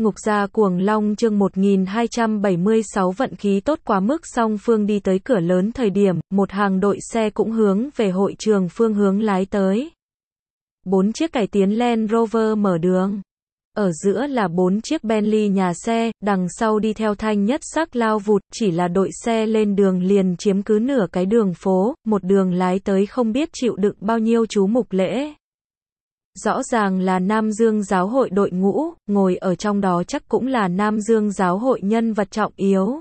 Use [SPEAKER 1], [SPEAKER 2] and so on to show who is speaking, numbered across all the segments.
[SPEAKER 1] Ngục gia cuồng long chương 1276 vận khí tốt quá mức song phương đi tới cửa lớn thời điểm, một hàng đội xe cũng hướng về hội trường phương hướng lái tới. Bốn chiếc cải tiến Land Rover mở đường. Ở giữa là bốn chiếc Bentley nhà xe, đằng sau đi theo thanh nhất sắc lao vụt, chỉ là đội xe lên đường liền chiếm cứ nửa cái đường phố, một đường lái tới không biết chịu đựng bao nhiêu chú mục lễ rõ ràng là Nam Dương giáo hội đội ngũ, ngồi ở trong đó chắc cũng là Nam Dương giáo hội nhân vật trọng yếu.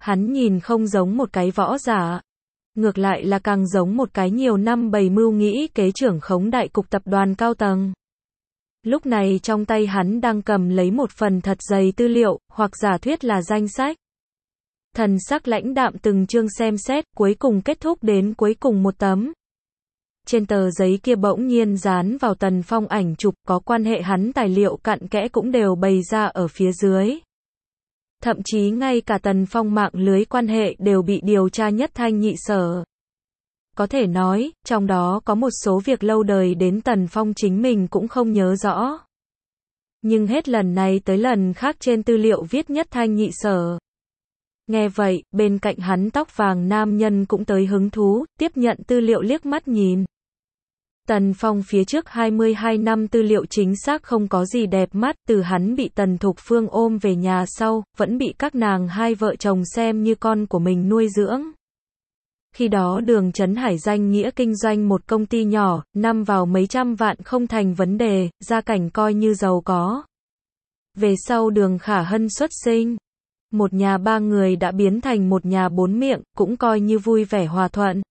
[SPEAKER 1] Hắn nhìn không giống một cái võ giả, ngược lại là càng giống một cái nhiều năm bày mưu nghĩ kế trưởng khống đại cục tập đoàn cao tầng. Lúc này trong tay hắn đang cầm lấy một phần thật dày tư liệu, hoặc giả thuyết là danh sách. Thần sắc lãnh đạm từng chương xem xét, cuối cùng kết thúc đến cuối cùng một tấm trên tờ giấy kia bỗng nhiên dán vào tần phong ảnh chụp có quan hệ hắn tài liệu cặn kẽ cũng đều bày ra ở phía dưới. Thậm chí ngay cả tần phong mạng lưới quan hệ đều bị điều tra nhất thanh nhị sở. Có thể nói, trong đó có một số việc lâu đời đến tần phong chính mình cũng không nhớ rõ. Nhưng hết lần này tới lần khác trên tư liệu viết nhất thanh nhị sở. Nghe vậy, bên cạnh hắn tóc vàng nam nhân cũng tới hứng thú, tiếp nhận tư liệu liếc mắt nhìn. Tần Phong phía trước 22 năm tư liệu chính xác không có gì đẹp mắt, từ hắn bị Tần Thục Phương ôm về nhà sau, vẫn bị các nàng hai vợ chồng xem như con của mình nuôi dưỡng. Khi đó đường Trấn Hải danh nghĩa kinh doanh một công ty nhỏ, năm vào mấy trăm vạn không thành vấn đề, gia cảnh coi như giàu có. Về sau đường Khả Hân xuất sinh, một nhà ba người đã biến thành một nhà bốn miệng, cũng coi như vui vẻ hòa thuận.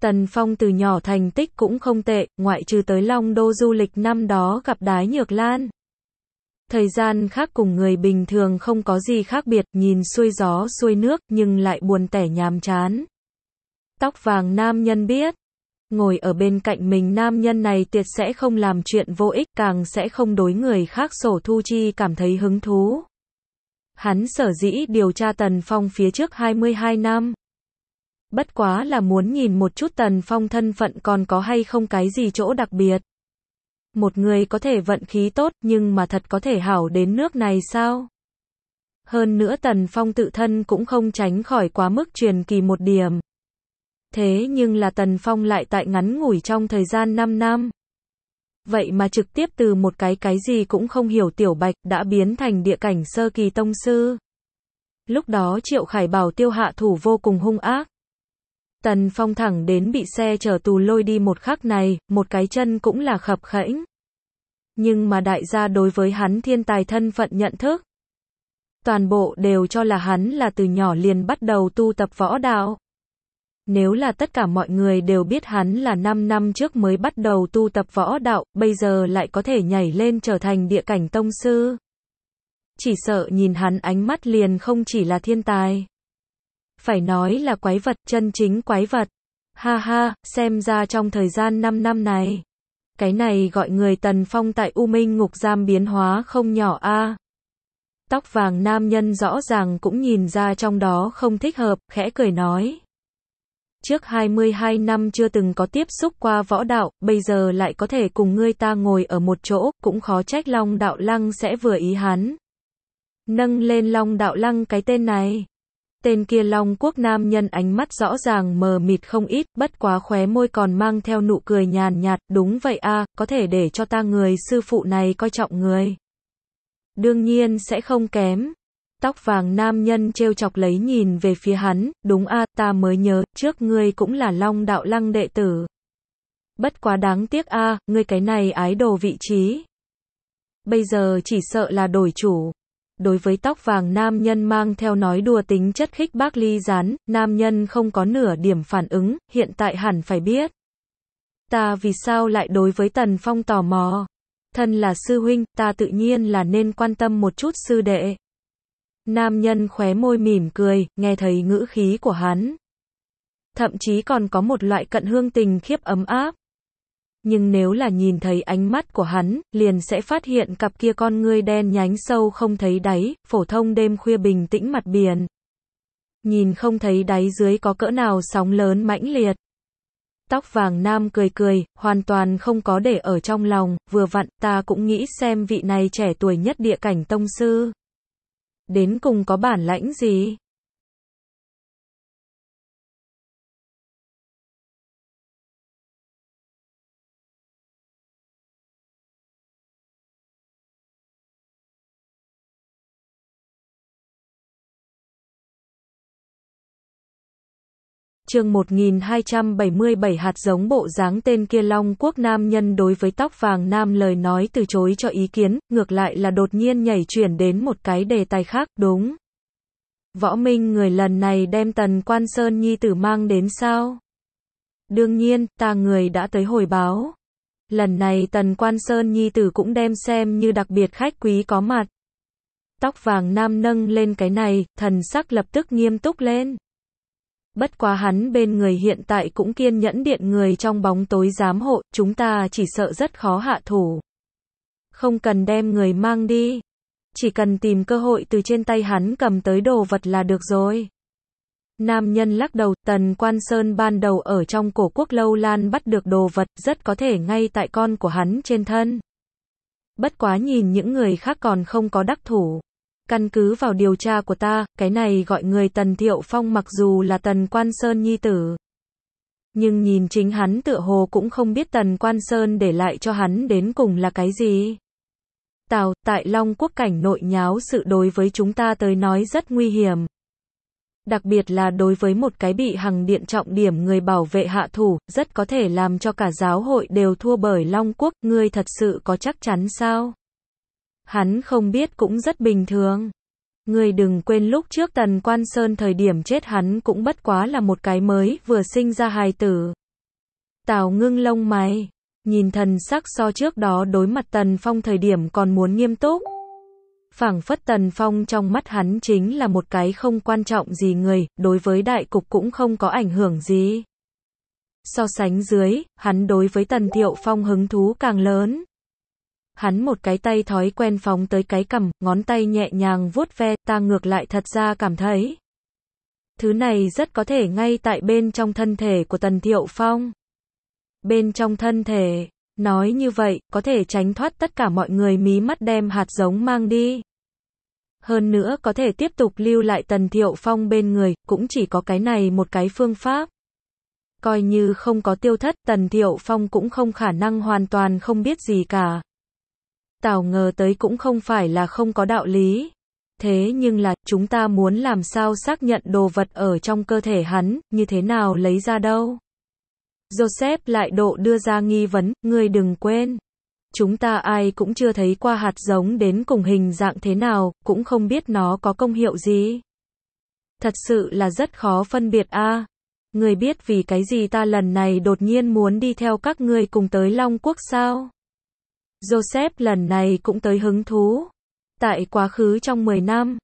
[SPEAKER 1] Tần Phong từ nhỏ thành tích cũng không tệ, ngoại trừ tới Long Đô du lịch năm đó gặp Đái Nhược Lan. Thời gian khác cùng người bình thường không có gì khác biệt, nhìn xuôi gió xuôi nước nhưng lại buồn tẻ nhàm chán. Tóc vàng nam nhân biết, ngồi ở bên cạnh mình nam nhân này tuyệt sẽ không làm chuyện vô ích càng sẽ không đối người khác sổ thu chi cảm thấy hứng thú. Hắn sở dĩ điều tra Tần Phong phía trước 22 năm bất quá là muốn nhìn một chút tần phong thân phận còn có hay không cái gì chỗ đặc biệt. Một người có thể vận khí tốt nhưng mà thật có thể hảo đến nước này sao? Hơn nữa tần phong tự thân cũng không tránh khỏi quá mức truyền kỳ một điểm. Thế nhưng là tần phong lại tại ngắn ngủi trong thời gian 5 năm. Vậy mà trực tiếp từ một cái cái gì cũng không hiểu tiểu bạch đã biến thành địa cảnh sơ kỳ tông sư. Lúc đó Triệu Khải Bảo tiêu hạ thủ vô cùng hung ác, Tần Phong thẳng đến bị xe chở tù lôi đi một khắc này, một cái chân cũng là khập khẽnh. Nhưng mà đại gia đối với hắn thiên tài thân phận nhận thức. Toàn bộ đều cho là hắn là từ nhỏ liền bắt đầu tu tập võ đạo. Nếu là tất cả mọi người đều biết hắn là 5 năm trước mới bắt đầu tu tập võ đạo, bây giờ lại có thể nhảy lên trở thành địa cảnh tông sư. Chỉ sợ nhìn hắn ánh mắt liền không chỉ là thiên tài phải nói là quái vật, chân chính quái vật. Ha ha, xem ra trong thời gian 5 năm này. Cái này gọi người Tần Phong tại U Minh ngục giam biến hóa không nhỏ a. Tóc vàng nam nhân rõ ràng cũng nhìn ra trong đó không thích hợp, khẽ cười nói. Trước 22 năm chưa từng có tiếp xúc qua võ đạo, bây giờ lại có thể cùng ngươi ta ngồi ở một chỗ, cũng khó trách Long Đạo Lăng sẽ vừa ý hắn. Nâng lên Long Đạo Lăng cái tên này. Tên kia Long Quốc Nam nhân ánh mắt rõ ràng mờ mịt không ít, bất quá khóe môi còn mang theo nụ cười nhàn nhạt, đúng vậy a, có thể để cho ta người sư phụ này coi trọng người. Đương nhiên sẽ không kém. Tóc vàng nam nhân trêu chọc lấy nhìn về phía hắn, đúng a, ta mới nhớ, trước ngươi cũng là Long đạo lăng đệ tử. Bất quá đáng tiếc a, ngươi cái này ái đồ vị trí. Bây giờ chỉ sợ là đổi chủ đối với tóc vàng nam nhân mang theo nói đùa tính chất khích bác ly rán, nam nhân không có nửa điểm phản ứng, hiện tại hẳn phải biết. Ta vì sao lại đối với Tần Phong tò mò? Thân là sư huynh, ta tự nhiên là nên quan tâm một chút sư đệ. Nam nhân khóe môi mỉm cười, nghe thấy ngữ khí của hắn. Thậm chí còn có một loại cận hương tình khiếp ấm áp nhưng nếu là nhìn thấy ánh mắt của hắn, liền sẽ phát hiện cặp kia con ngươi đen nhánh sâu không thấy đáy, phổ thông đêm khuya bình tĩnh mặt biển. Nhìn không thấy đáy dưới có cỡ nào sóng lớn mãnh liệt. Tóc vàng nam cười cười, hoàn toàn không có để ở trong lòng, vừa vặn ta cũng nghĩ xem vị này trẻ tuổi nhất địa cảnh tông sư. Đến cùng có bản lãnh gì? chương 1277 hạt giống bộ dáng tên kia Long Quốc Nam nhân đối với tóc vàng nam lời nói từ chối cho ý kiến, ngược lại là đột nhiên nhảy chuyển đến một cái đề tài khác, đúng. Võ Minh người lần này đem tần quan sơn nhi tử mang đến sao? Đương nhiên, ta người đã tới hồi báo. Lần này tần quan sơn nhi tử cũng đem xem như đặc biệt khách quý có mặt. Tóc vàng nam nâng lên cái này, thần sắc lập tức nghiêm túc lên bất quá hắn bên người hiện tại cũng kiên nhẫn điện người trong bóng tối giám hộ, chúng ta chỉ sợ rất khó hạ thủ. Không cần đem người mang đi, chỉ cần tìm cơ hội từ trên tay hắn cầm tới đồ vật là được rồi. Nam nhân lắc đầu, Tần Quan Sơn ban đầu ở trong cổ quốc lâu lan bắt được đồ vật, rất có thể ngay tại con của hắn trên thân. Bất quá nhìn những người khác còn không có đắc thủ. Căn cứ vào điều tra của ta, cái này gọi người Tần Thiệu Phong mặc dù là Tần Quan Sơn nhi tử. Nhưng nhìn chính hắn tựa hồ cũng không biết Tần Quan Sơn để lại cho hắn đến cùng là cái gì. Tào, tại Long Quốc cảnh nội nháo sự đối với chúng ta tới nói rất nguy hiểm. Đặc biệt là đối với một cái bị hằng điện trọng điểm người bảo vệ hạ thủ, rất có thể làm cho cả giáo hội đều thua bởi Long Quốc, ngươi thật sự có chắc chắn sao? hắn không biết cũng rất bình thường. Người đừng quên lúc trước Tần Quan Sơn thời điểm chết hắn cũng bất quá là một cái mới vừa sinh ra hài tử. Tào ngưng lông mày, nhìn thần sắc so trước đó đối mặt Tần Phong thời điểm còn muốn nghiêm túc. phảng phất Tần Phong trong mắt hắn chính là một cái không quan trọng gì người, đối với đại cục cũng không có ảnh hưởng gì. So sánh dưới, hắn đối với Tần Thiệu Phong hứng thú càng lớn. Hắn một cái tay thói quen phóng tới cái cầm, ngón tay nhẹ nhàng vuốt ve, ta ngược lại thật ra cảm thấy. Thứ này rất có thể ngay tại bên trong thân thể của Tần Thiệu Phong. Bên trong thân thể, nói như vậy, có thể tránh thoát tất cả mọi người mí mắt đem hạt giống mang đi. Hơn nữa có thể tiếp tục lưu lại Tần Thiệu Phong bên người, cũng chỉ có cái này một cái phương pháp. Coi như không có tiêu thất, Tần Thiệu Phong cũng không khả năng hoàn toàn không biết gì cả. Tào ngờ tới cũng không phải là không có đạo lý. Thế nhưng là, chúng ta muốn làm sao xác nhận đồ vật ở trong cơ thể hắn, như thế nào lấy ra đâu? Joseph lại độ đưa ra nghi vấn, ngươi đừng quên. Chúng ta ai cũng chưa thấy qua hạt giống đến cùng hình dạng thế nào, cũng không biết nó có công hiệu gì. Thật sự là rất khó phân biệt a. À, người biết vì cái gì ta lần này đột nhiên muốn đi theo các ngươi cùng tới Long Quốc sao? Joseph lần này cũng tới hứng thú. Tại quá khứ trong 10 năm,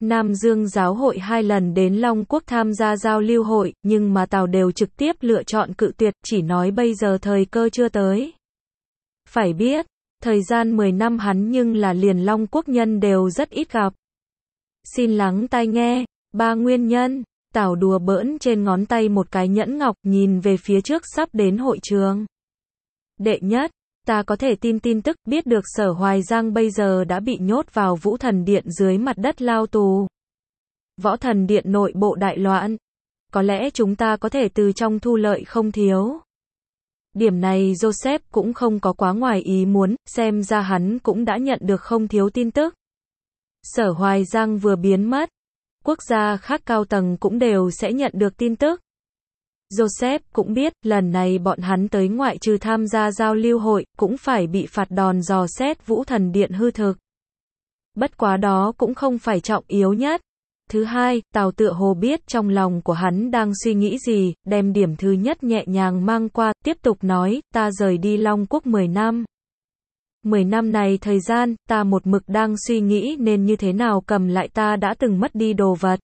[SPEAKER 1] Nam Dương giáo hội hai lần đến Long Quốc tham gia giao lưu hội, nhưng mà Tào đều trực tiếp lựa chọn cự tuyệt, chỉ nói bây giờ thời cơ chưa tới. Phải biết, thời gian 10 năm hắn nhưng là liền Long Quốc nhân đều rất ít gặp. Xin lắng tai nghe, ba nguyên nhân, Tào đùa bỡn trên ngón tay một cái nhẫn ngọc nhìn về phía trước sắp đến hội trường. Đệ nhất, ta có thể tin tin tức, biết được sở Hoài Giang bây giờ đã bị nhốt vào vũ thần điện dưới mặt đất lao tù. Võ thần điện nội bộ đại loạn. Có lẽ chúng ta có thể từ trong thu lợi không thiếu. Điểm này Joseph cũng không có quá ngoài ý muốn, xem ra hắn cũng đã nhận được không thiếu tin tức. Sở Hoài Giang vừa biến mất. Quốc gia khác cao tầng cũng đều sẽ nhận được tin tức. Joseph cũng biết, lần này bọn hắn tới ngoại trừ tham gia giao lưu hội, cũng phải bị phạt đòn dò xét vũ thần điện hư thực. Bất quá đó cũng không phải trọng yếu nhất. Thứ hai, Tào tựa hồ biết trong lòng của hắn đang suy nghĩ gì, đem điểm thứ nhất nhẹ nhàng mang qua, tiếp tục nói, ta rời đi Long Quốc 10 năm. 10 năm này thời gian, ta một mực đang suy nghĩ nên như thế nào cầm lại ta đã từng mất đi đồ vật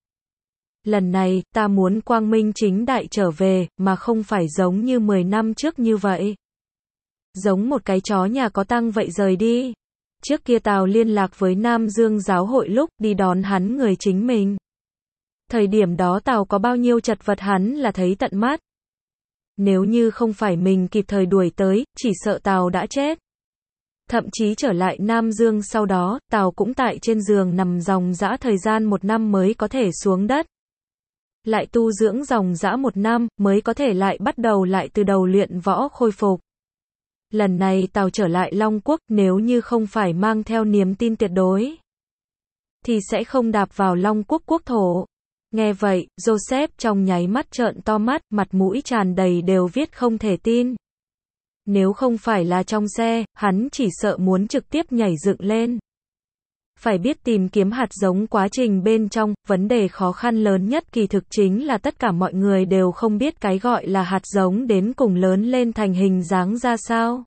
[SPEAKER 1] lần này, ta muốn quang minh chính đại trở về, mà không phải giống như 10 năm trước như vậy. Giống một cái chó nhà có tăng vậy rời đi. Trước kia Tào liên lạc với Nam Dương giáo hội lúc đi đón hắn người chính mình. Thời điểm đó Tào có bao nhiêu chật vật hắn là thấy tận mắt. Nếu như không phải mình kịp thời đuổi tới, chỉ sợ Tào đã chết. Thậm chí trở lại Nam Dương sau đó, Tào cũng tại trên giường nằm dòng dã thời gian một năm mới có thể xuống đất lại tu dưỡng dòng dã một năm, mới có thể lại bắt đầu lại từ đầu luyện võ khôi phục. Lần này Tào trở lại Long Quốc, nếu như không phải mang theo niềm tin tuyệt đối, thì sẽ không đạp vào Long Quốc quốc thổ. Nghe vậy, Joseph trong nháy mắt trợn to mắt, mặt mũi tràn đầy đều viết không thể tin. Nếu không phải là trong xe, hắn chỉ sợ muốn trực tiếp nhảy dựng lên. Phải biết tìm kiếm hạt giống quá trình bên trong, vấn đề khó khăn lớn nhất kỳ thực chính là tất cả mọi người đều không biết cái gọi là hạt giống đến cùng lớn lên thành hình dáng ra sao.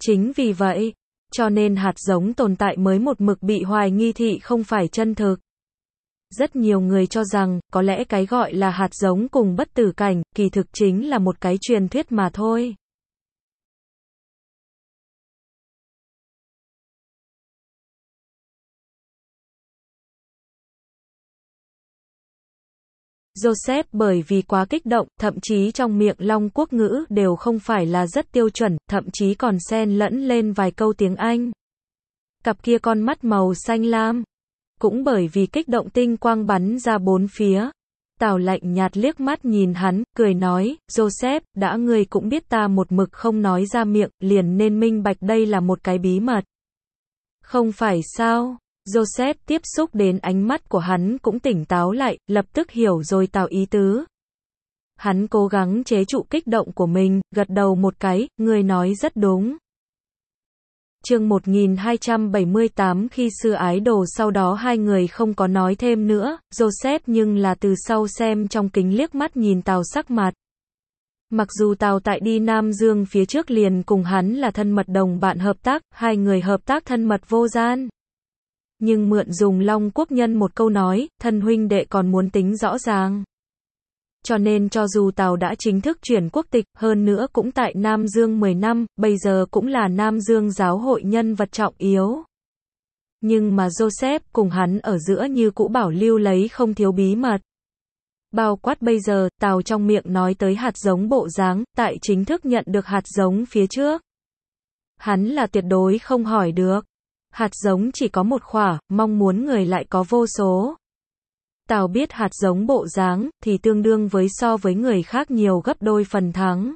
[SPEAKER 1] Chính vì vậy, cho nên hạt giống tồn tại mới một mực bị hoài nghi thị không phải chân thực. Rất nhiều người cho rằng, có lẽ cái gọi là hạt giống cùng bất tử cảnh, kỳ thực chính là một cái truyền thuyết mà thôi. Joseph bởi vì quá kích động, thậm chí trong miệng Long Quốc ngữ đều không phải là rất tiêu chuẩn, thậm chí còn xen lẫn lên vài câu tiếng Anh. Cặp kia con mắt màu xanh lam, cũng bởi vì kích động tinh quang bắn ra bốn phía. Tào lạnh nhạt liếc mắt nhìn hắn, cười nói, Joseph, đã ngươi cũng biết ta một mực không nói ra miệng, liền nên minh bạch đây là một cái bí mật. Không phải sao? Joseph tiếp xúc đến ánh mắt của hắn cũng tỉnh táo lại, lập tức hiểu rồi tạo ý tứ. Hắn cố gắng chế trụ kích động của mình, gật đầu một cái, người nói rất đúng. Chương 1278 khi sư ái đồ sau đó hai người không có nói thêm nữa, Joseph nhưng là từ sau xem trong kính liếc mắt nhìn Tào sắc mặt. Mặc dù Tào tại đi Nam Dương phía trước liền cùng hắn là thân mật đồng bạn hợp tác, hai người hợp tác thân mật vô gian nhưng mượn dùng Long Quốc Nhân một câu nói, thân huynh đệ còn muốn tính rõ ràng. Cho nên cho dù tàu đã chính thức chuyển quốc tịch, hơn nữa cũng tại Nam Dương 10 năm, bây giờ cũng là Nam Dương giáo hội nhân vật trọng yếu. Nhưng mà Joseph cùng hắn ở giữa như cũ bảo lưu lấy không thiếu bí mật. Bao quát bây giờ, tàu trong miệng nói tới hạt giống bộ dáng, tại chính thức nhận được hạt giống phía trước. Hắn là tuyệt đối không hỏi được. Hạt giống chỉ có một khỏa, mong muốn người lại có vô số. Tào biết hạt giống bộ dáng, thì tương đương với so với người khác nhiều gấp đôi phần thắng.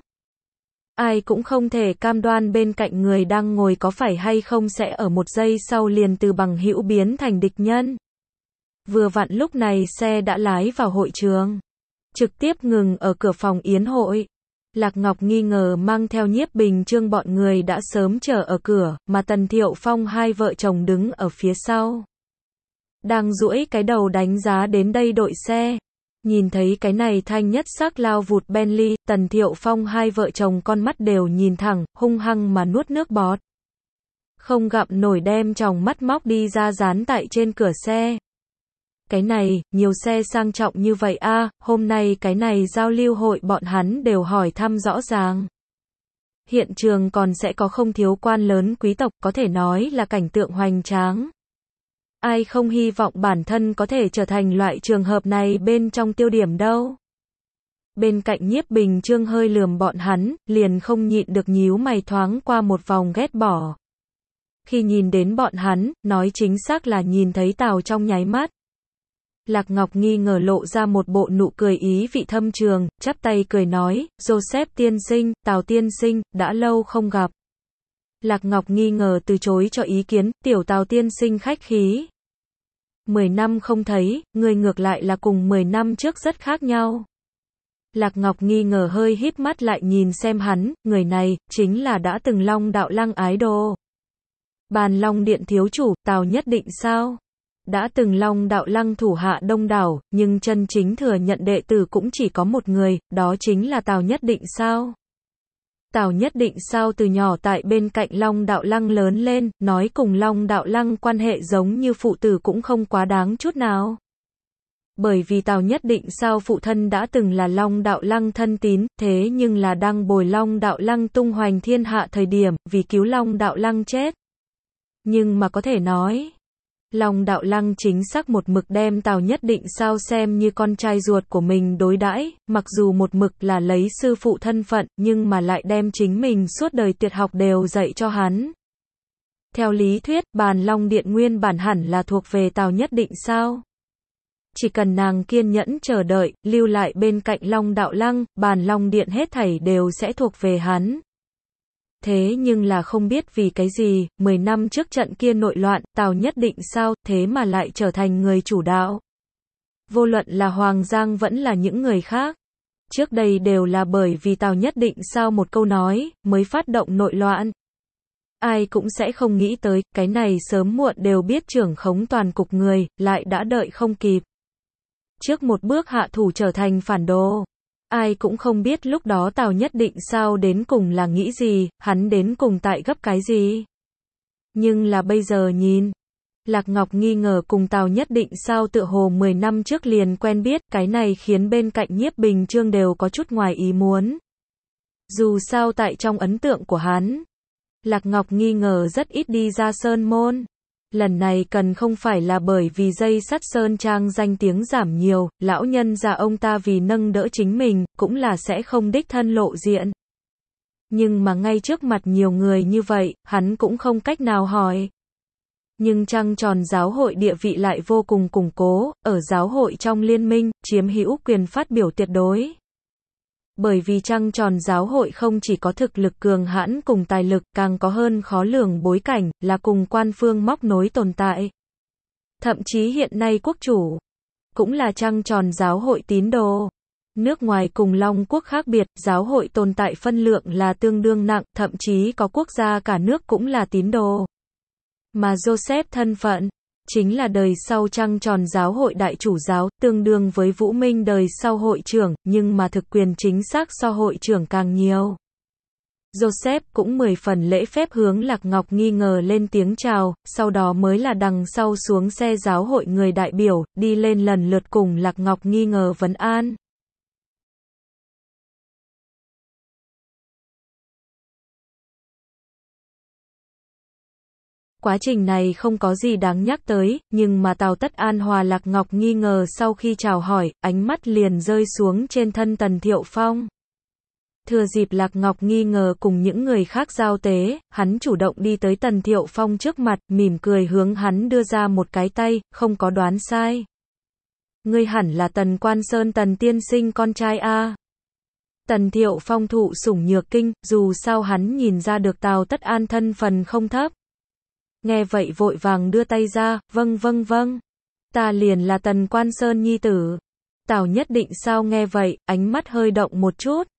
[SPEAKER 1] Ai cũng không thể cam đoan bên cạnh người đang ngồi có phải hay không sẽ ở một giây sau liền từ bằng hữu biến thành địch nhân. Vừa vặn lúc này xe đã lái vào hội trường. Trực tiếp ngừng ở cửa phòng yến hội. Lạc Ngọc nghi ngờ mang theo nhiếp bình trương bọn người đã sớm chờ ở cửa, mà Tần Thiệu Phong hai vợ chồng đứng ở phía sau. Đang duỗi cái đầu đánh giá đến đây đội xe. Nhìn thấy cái này thanh nhất sắc lao vụt Bentley, Tần Thiệu Phong hai vợ chồng con mắt đều nhìn thẳng, hung hăng mà nuốt nước bọt. Không gặm nổi đem tròng mắt móc đi ra dán tại trên cửa xe cái này, nhiều xe sang trọng như vậy a, hôm nay cái này giao lưu hội bọn hắn đều hỏi thăm rõ ràng. Hiện trường còn sẽ có không thiếu quan lớn quý tộc có thể nói là cảnh tượng hoành tráng. Ai không hy vọng bản thân có thể trở thành loại trường hợp này bên trong tiêu điểm đâu. Bên cạnh nhiếp bình trương hơi lườm bọn hắn, liền không nhịn được nhíu mày thoáng qua một vòng ghét bỏ khi nhìn đến bọn hắn, nói chính xác là nhìn thấy Tào trong nháy mắt. Lạc Ngọc nghi ngờ lộ ra một bộ nụ cười ý vị thâm trường, chắp tay cười nói, Joseph tiên sinh, Tào tiên sinh, đã lâu không gặp. Lạc Ngọc nghi ngờ từ chối cho ý kiến, tiểu Tào tiên sinh khách khí. Mười năm không thấy, người ngược lại là cùng mười năm trước rất khác nhau. Lạc Ngọc nghi ngờ hơi híp mắt lại nhìn xem hắn, người này, chính là đã từng long đạo lăng ái đồ. Bàn long điện thiếu chủ, Tào nhất định sao? đã từng long đạo lăng thủ hạ đông đảo, nhưng chân chính thừa nhận đệ tử cũng chỉ có một người, đó chính là Tào Nhất Định sao? Tào Nhất Định sao từ nhỏ tại bên cạnh Long Đạo Lăng lớn lên, nói cùng Long Đạo Lăng quan hệ giống như phụ tử cũng không quá đáng chút nào. Bởi vì Tào Nhất Định sao phụ thân đã từng là Long Đạo Lăng thân tín, thế nhưng là đang bồi Long Đạo Lăng tung hoành thiên hạ thời điểm, vì cứu Long Đạo Lăng chết. Nhưng mà có thể nói, Long đạo lăng chính xác một mực đem Tào Nhất Định sao xem như con trai ruột của mình đối đãi, mặc dù một mực là lấy sư phụ thân phận, nhưng mà lại đem chính mình suốt đời tuyệt học đều dạy cho hắn. Theo lý thuyết, bàn long điện nguyên bản hẳn là thuộc về Tào Nhất Định sao? Chỉ cần nàng kiên nhẫn chờ đợi, lưu lại bên cạnh long đạo lăng, bàn long điện hết thảy đều sẽ thuộc về hắn thế nhưng là không biết vì cái gì, 10 năm trước trận kia nội loạn, Tào nhất định sao, thế mà lại trở thành người chủ đạo. Vô luận là Hoàng Giang vẫn là những người khác. Trước đây đều là bởi vì Tào nhất định sao một câu nói, mới phát động nội loạn. Ai cũng sẽ không nghĩ tới, cái này sớm muộn đều biết trưởng khống toàn cục người, lại đã đợi không kịp. Trước một bước hạ thủ trở thành phản đồ ai cũng không biết lúc đó Tào Nhất Định sao đến cùng là nghĩ gì, hắn đến cùng tại gấp cái gì. Nhưng là bây giờ nhìn, Lạc Ngọc nghi ngờ cùng Tào Nhất Định sao tự hồ 10 năm trước liền quen biết, cái này khiến bên cạnh nhiếp bình trương đều có chút ngoài ý muốn. Dù sao tại trong ấn tượng của hắn, Lạc Ngọc nghi ngờ rất ít đi ra sơn môn. Lần này cần không phải là bởi vì dây sắt sơn trang danh tiếng giảm nhiều, lão nhân già ông ta vì nâng đỡ chính mình, cũng là sẽ không đích thân lộ diện. Nhưng mà ngay trước mặt nhiều người như vậy, hắn cũng không cách nào hỏi. Nhưng trăng tròn giáo hội địa vị lại vô cùng củng cố, ở giáo hội trong liên minh, chiếm hữu quyền phát biểu tuyệt đối bởi vì trăng tròn giáo hội không chỉ có thực lực cường hãn cùng tài lực, càng có hơn khó lường bối cảnh, là cùng quan phương móc nối tồn tại. Thậm chí hiện nay quốc chủ, cũng là trăng tròn giáo hội tín đồ. Nước ngoài cùng Long quốc khác biệt, giáo hội tồn tại phân lượng là tương đương nặng, thậm chí có quốc gia cả nước cũng là tín đồ. Mà Joseph thân phận, chính là đời sau trăng tròn giáo hội đại chủ giáo, tương đương với Vũ Minh đời sau hội trưởng, nhưng mà thực quyền chính xác so hội trưởng càng nhiều. Joseph cũng mười phần lễ phép hướng Lạc Ngọc nghi ngờ lên tiếng chào, sau đó mới là đằng sau xuống xe giáo hội người đại biểu, đi lên lần lượt cùng Lạc Ngọc nghi ngờ vấn an. quá trình này không có gì đáng nhắc tới, nhưng mà Tào Tất An Hòa Lạc Ngọc nghi ngờ sau khi chào hỏi, ánh mắt liền rơi xuống trên thân Tần Thiệu Phong. Thừa dịp Lạc Ngọc nghi ngờ cùng những người khác giao tế, hắn chủ động đi tới Tần Thiệu Phong trước mặt, mỉm cười hướng hắn đưa ra một cái tay, không có đoán sai. Ngươi hẳn là Tần Quan Sơn Tần Tiên Sinh con trai A. Tần Thiệu Phong thụ sủng nhược kinh, dù sao hắn nhìn ra được Tào Tất An thân phần không thấp. Nghe vậy vội vàng đưa tay ra, vâng vâng vâng. Ta liền là Tần Quan Sơn nhi tử. Tào nhất định sao nghe vậy, ánh mắt hơi động một chút.